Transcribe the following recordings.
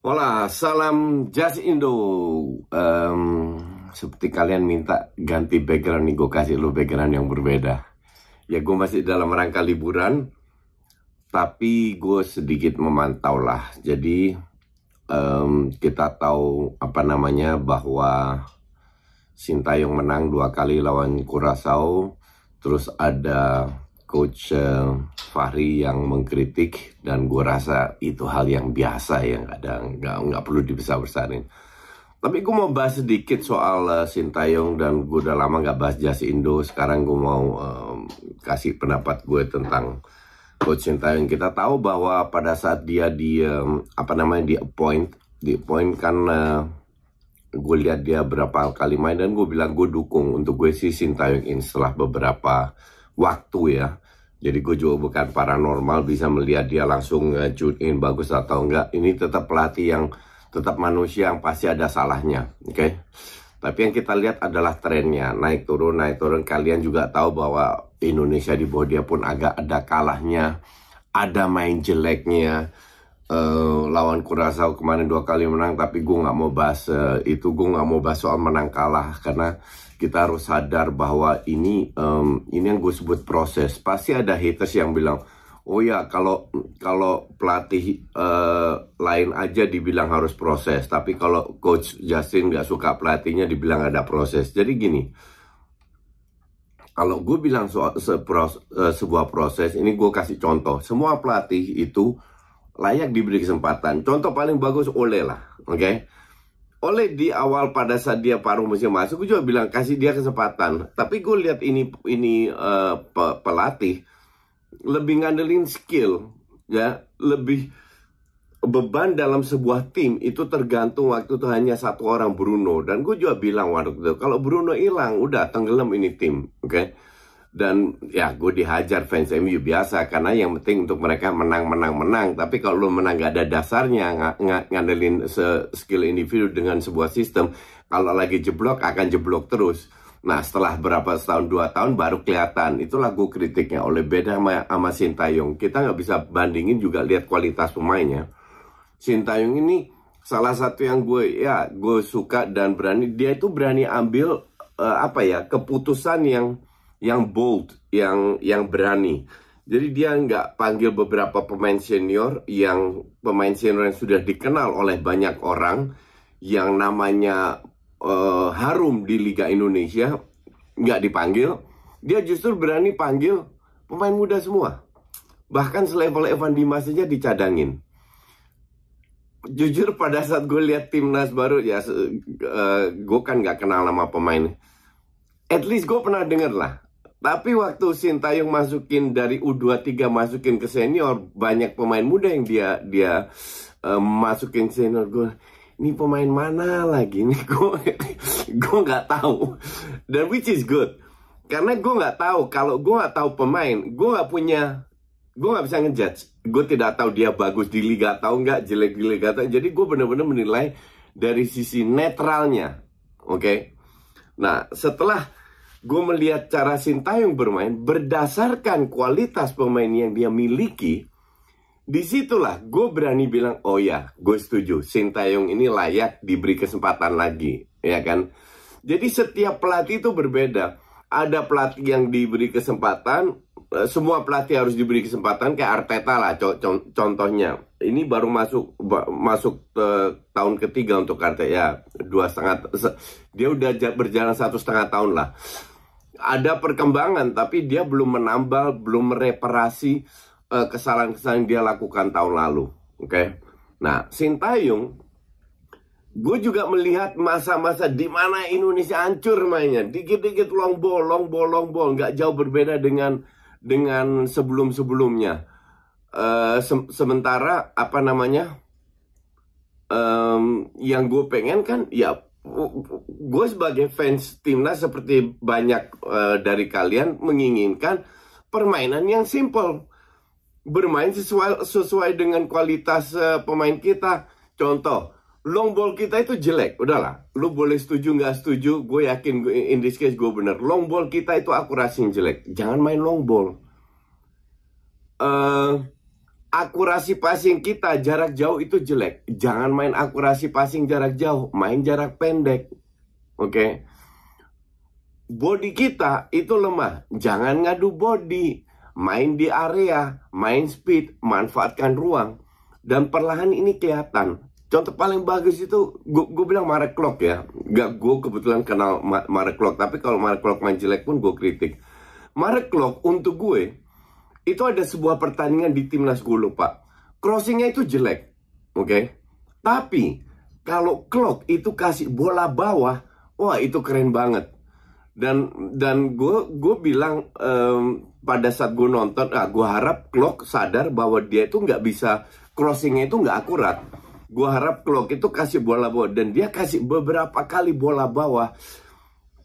Hola, salam Jazz Indo. Um, seperti kalian minta ganti background nih, gue kasih lo background yang berbeda. Ya gue masih dalam rangka liburan, tapi gue sedikit memantau lah. Jadi um, kita tahu apa namanya bahwa Sinta yang menang dua kali lawan Kurasau. terus ada coach uh, Fahri yang mengkritik dan gue rasa itu hal yang biasa yang kadang nggak nggak perlu dibesar-besarin. Tapi gue mau bahas sedikit soal uh, Sintayong dan gue udah lama nggak bahas Jas Indo. Sekarang gue mau um, kasih pendapat gue tentang coach Sintayong. Kita tahu bahwa pada saat dia di um, apa namanya di appoint, di appoint kan eh, gue lihat dia berapa kali main dan gue bilang gue dukung untuk gue sih Sintayong ini setelah beberapa waktu ya jadi gue juga bukan paranormal bisa melihat dia langsung tune in bagus atau enggak. Ini tetap pelatih yang tetap manusia yang pasti ada salahnya, oke? Okay? Tapi yang kita lihat adalah trennya naik turun naik turun. Kalian juga tahu bahwa Indonesia di bawah dia pun agak ada kalahnya, ada main jeleknya. Uh, lawan Kurasau kemarin dua kali menang tapi gue nggak mau bahas uh, itu gue nggak mau bahas soal menang kalah karena kita harus sadar bahwa ini um, ini yang gue sebut proses. Pasti ada haters yang bilang, oh ya kalau kalau pelatih uh, lain aja dibilang harus proses, tapi kalau coach Justin nggak suka pelatihnya dibilang ada proses. Jadi gini, kalau gue bilang soal -proses, uh, sebuah proses, ini gue kasih contoh. Semua pelatih itu layak diberi kesempatan. Contoh paling bagus oleh lah, oke? Okay? oleh di awal pada saat dia paruh musim masuk gue juga bilang kasih dia kesempatan tapi gue lihat ini ini uh, pe pelatih lebih ngandelin skill ya lebih beban dalam sebuah tim itu tergantung waktu itu hanya satu orang Bruno dan gue juga bilang waktu itu kalau Bruno hilang udah tenggelam ini tim oke okay? dan ya gue dihajar fans MU biasa karena yang penting untuk mereka menang menang menang tapi kalau lo menang gak ada dasarnya ng ng ngandelin skill individu dengan sebuah sistem kalau lagi jeblok akan jeblok terus nah setelah berapa setahun dua tahun baru kelihatan itulah gue kritiknya oleh beda sama, sama Sintayong kita nggak bisa bandingin juga lihat kualitas pemainnya Sintayong ini salah satu yang gue ya gue suka dan berani dia itu berani ambil uh, apa ya keputusan yang yang bold, yang yang berani. Jadi dia nggak panggil beberapa pemain senior yang pemain senior yang sudah dikenal oleh banyak orang yang namanya uh, harum di Liga Indonesia nggak dipanggil. Dia justru berani panggil pemain muda semua. Bahkan selevel Evan Dimas saja dicadangin. Jujur pada saat gue lihat timnas baru ya, uh, eh, gue kan nggak kenal nama pemain. At least gue pernah denger lah tapi waktu Sintayong masukin dari U23 masukin ke senior, banyak pemain muda yang dia dia um, masukin senior gue. Ini pemain mana lagi nih gue gue nggak tahu dan which is good karena gue nggak tahu kalau gue nggak tahu pemain gue nggak punya gue nggak bisa ngejudge gue tidak tahu dia bagus di liga atau nggak jelek di liga atau jadi gue bener-bener menilai dari sisi netralnya oke okay? nah setelah gue melihat cara Sintayong bermain berdasarkan kualitas pemain yang dia miliki, disitulah gue berani bilang, oh ya, gue setuju, Sintayong ini layak diberi kesempatan lagi, ya kan? Jadi setiap pelatih itu berbeda. Ada pelatih yang diberi kesempatan, Eh, semua pelatih harus diberi kesempatan kayak Arteta lah contohnya ini baru masuk masuk tahun ketiga untuk Arteta ya dua setengah dia udah berjalan satu setengah tahun lah ada perkembangan tapi dia belum menambal belum mereparasi eh, kesalahan-kesalahan uh, dia lakukan tahun lalu oke okay? nah Sintayung gue juga melihat masa-masa di mana Indonesia hancur mainnya dikit-dikit long ball long ball long ball nggak jauh berbeda dengan dengan sebelum-sebelumnya. Uh, eh, se sementara apa namanya um, yang gue pengen kan ya gue sebagai fans timnas seperti banyak uh, dari kalian menginginkan permainan yang simple bermain sesuai sesuai dengan kualitas uh, pemain kita contoh long ball kita itu jelek. Udahlah, lu boleh setuju nggak setuju, gue yakin in this case gue bener. Long ball kita itu yang jelek. Jangan main long ball. Uh, akurasi passing kita jarak jauh itu jelek. Jangan main akurasi passing jarak jauh, main jarak pendek. Oke. Okay? Body kita itu lemah. Jangan ngadu body. Main di area, main speed, manfaatkan ruang. Dan perlahan ini kelihatan contoh paling bagus itu gue bilang Marek Klok ya gak gue kebetulan kenal Ma Marek Klok tapi kalau Marek Klok main jelek pun gue kritik Marek Klok untuk gue itu ada sebuah pertandingan di timnas gue lupa crossingnya itu jelek oke okay? tapi kalau Klok itu kasih bola bawah wah itu keren banget dan dan gue gue bilang um, pada saat gue nonton ah gue harap Klok sadar bahwa dia itu nggak bisa crossingnya itu nggak akurat Gue harap Klok itu kasih bola bawah dan dia kasih beberapa kali bola bawah.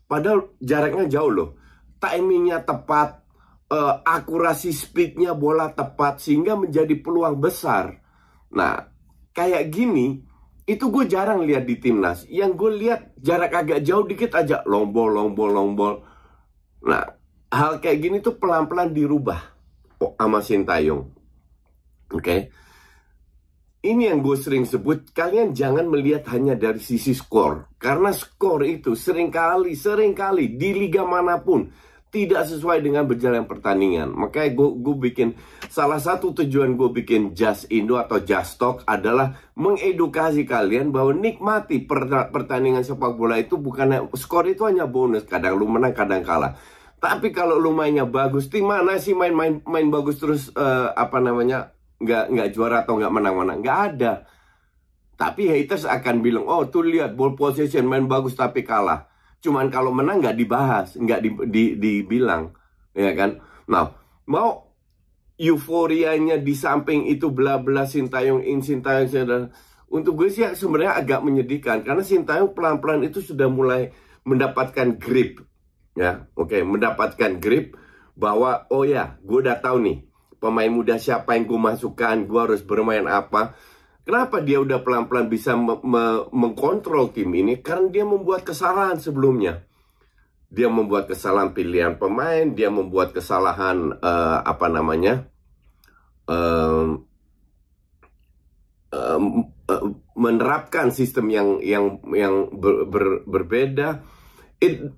Padahal jaraknya jauh loh. Timingnya tepat, uh, akurasi speednya bola tepat sehingga menjadi peluang besar. Nah, kayak gini itu gue jarang lihat di timnas. Yang gue lihat jarak agak jauh dikit aja longbol, longbol, longbol. Nah, hal kayak gini tuh pelan-pelan dirubah oh, sama Sintayong. Oke. Okay? ini yang gue sering sebut, kalian jangan melihat hanya dari sisi skor. Karena skor itu seringkali, seringkali di liga manapun tidak sesuai dengan berjalan pertandingan. Makanya gue, gue bikin, salah satu tujuan gue bikin Just Indo atau Just Talk adalah mengedukasi kalian bahwa nikmati pertandingan sepak bola itu bukan skor itu hanya bonus. Kadang lu menang, kadang kalah. Tapi kalau lu mainnya bagus, tim mana sih main-main main bagus terus uh, apa namanya nggak nggak juara atau nggak menang-menang nggak ada tapi haters akan bilang oh tuh lihat ball position main bagus tapi kalah cuman kalau menang nggak dibahas nggak di, di, dibilang ya kan nah mau euforianya di samping itu bla bla sintayong in sintayong dan untuk gue sih sebenarnya agak menyedihkan karena sintayong pelan pelan itu sudah mulai mendapatkan grip ya oke okay, mendapatkan grip bahwa oh ya gue udah tahu nih pemain muda siapa yang gue masukkan gue harus bermain apa kenapa dia udah pelan-pelan bisa me me mengkontrol tim ini karena dia membuat kesalahan sebelumnya dia membuat kesalahan pilihan pemain dia membuat kesalahan uh, apa namanya uh, menerapkan sistem yang yang yang ber, ber, berbeda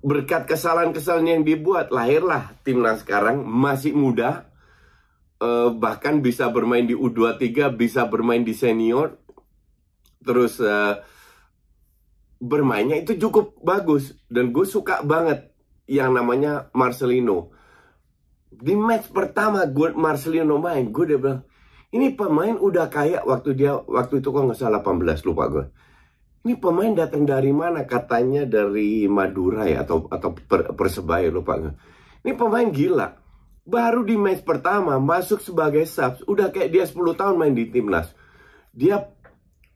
berkat kesalahan-kesalahan yang dibuat lahirlah timnas sekarang masih muda uh, bahkan bisa bermain di U23, bisa bermain di senior, terus uh, bermainnya itu cukup bagus dan gue suka banget yang namanya Marcelino. Di match pertama gue Marcelino main, gue udah bilang ini pemain udah kaya waktu dia waktu itu kok nggak salah 18 lupa gue. Ini pemain datang dari mana? Katanya dari Madura ya atau atau per, Persebaya lupa gue. Ini pemain gila Baru di match pertama masuk sebagai subs, udah kayak dia 10 tahun main di timnas. Dia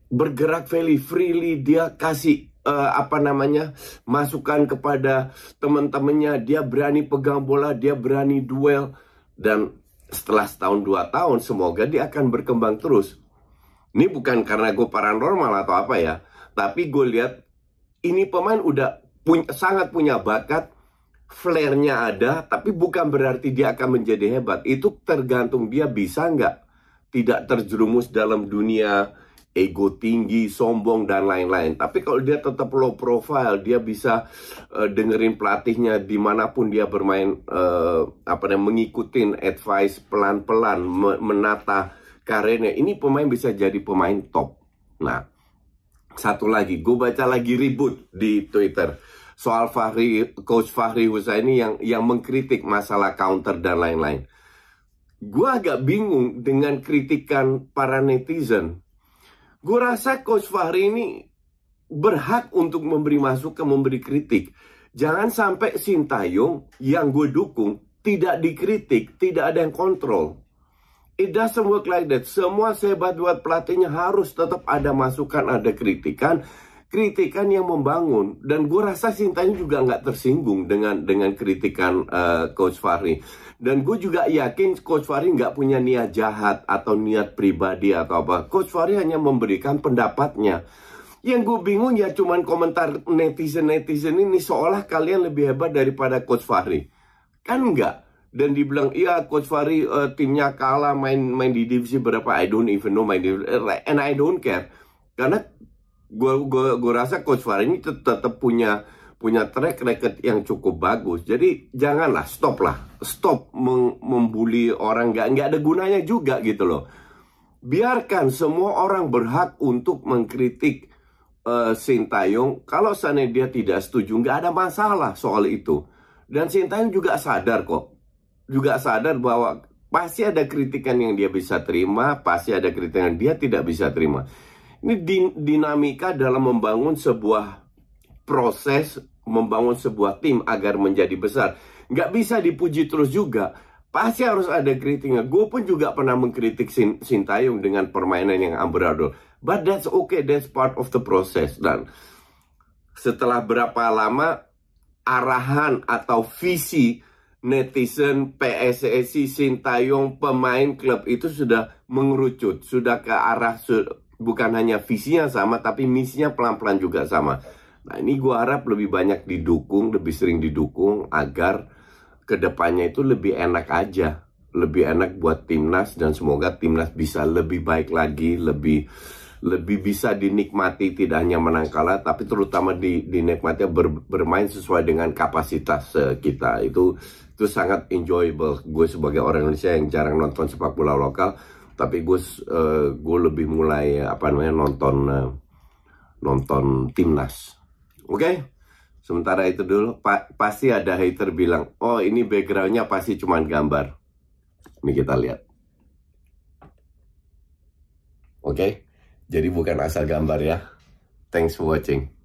bergerak very freely, dia kasih uh, apa namanya masukan kepada teman-temannya dia berani pegang bola dia berani duel dan setelah setahun dua tahun semoga dia akan berkembang terus ini bukan karena gue paranormal atau apa ya tapi gue lihat ini pemain udah punya, sangat punya bakat flare-nya ada, tapi bukan berarti dia akan menjadi hebat. Itu tergantung dia bisa nggak tidak terjerumus dalam dunia ego tinggi, sombong dan lain-lain. Tapi kalau dia tetap low profile, dia bisa uh, dengerin pelatihnya dimanapun dia bermain, uh, apa namanya mengikutin advice pelan-pelan, me menata karirnya. Ini pemain bisa jadi pemain top. Nah, satu lagi, gue baca lagi ribut di Twitter soal Fahri coach Fahri Husaini yang yang mengkritik masalah counter dan lain-lain. Gue agak bingung dengan kritikan para netizen. Gue rasa coach Fahri ini berhak untuk memberi masuk ke memberi kritik. Jangan sampai Sintayong yang gue dukung tidak dikritik, tidak ada yang kontrol. It doesn't work like that. Semua sebat buat pelatihnya harus tetap ada masukan, ada kritikan kritikan yang membangun dan gue rasa Sintayong juga nggak tersinggung dengan dengan kritikan uh, Coach Fahri dan gue juga yakin Coach Fahri nggak punya niat jahat atau niat pribadi atau apa Coach Fahri hanya memberikan pendapatnya yang gue bingung ya cuman komentar netizen netizen ini seolah kalian lebih hebat daripada Coach Fahri kan nggak dan dibilang iya coach Fahri uh, timnya kalah main main di divisi berapa I don't even know main divisi eh, and I don't care karena Gue gua, gua rasa Coach Farah ini tetap punya punya track record yang cukup bagus. Jadi janganlah stop lah, stop membuli orang nggak nggak ada gunanya juga gitu loh. Biarkan semua orang berhak untuk mengkritik uh, eh, Sintayong kalau sana dia tidak setuju nggak ada masalah soal itu dan Sintayong juga sadar kok juga sadar bahwa pasti ada kritikan yang dia bisa terima pasti ada kritikan yang dia tidak bisa terima ini din dinamika dalam membangun sebuah proses, membangun sebuah tim agar menjadi besar. Nggak bisa dipuji terus juga. Pasti harus ada kritiknya. Gue pun juga pernah mengkritik Sin Sintayong dengan permainan yang amburadul. But that's okay, that's part of the process. Dan setelah berapa lama arahan atau visi netizen, PSSI, Sintayong, pemain klub itu sudah mengerucut, sudah ke arah bukan hanya visinya sama tapi misinya pelan-pelan juga sama. Nah ini gue harap lebih banyak didukung, lebih sering didukung agar kedepannya itu lebih enak aja, lebih enak buat timnas dan semoga timnas bisa lebih baik lagi, lebih lebih bisa dinikmati tidak hanya menang kalah tapi terutama di, dinikmati ber, bermain sesuai dengan kapasitas uh, kita itu itu sangat enjoyable gue sebagai orang Indonesia yang jarang nonton sepak bola lokal tapi gue uh, lebih mulai apa namanya nonton uh, nonton timnas oke okay? sementara itu dulu pa pasti ada hater bilang oh ini backgroundnya pasti cuma gambar ini kita lihat oke okay? jadi bukan asal gambar ya thanks for watching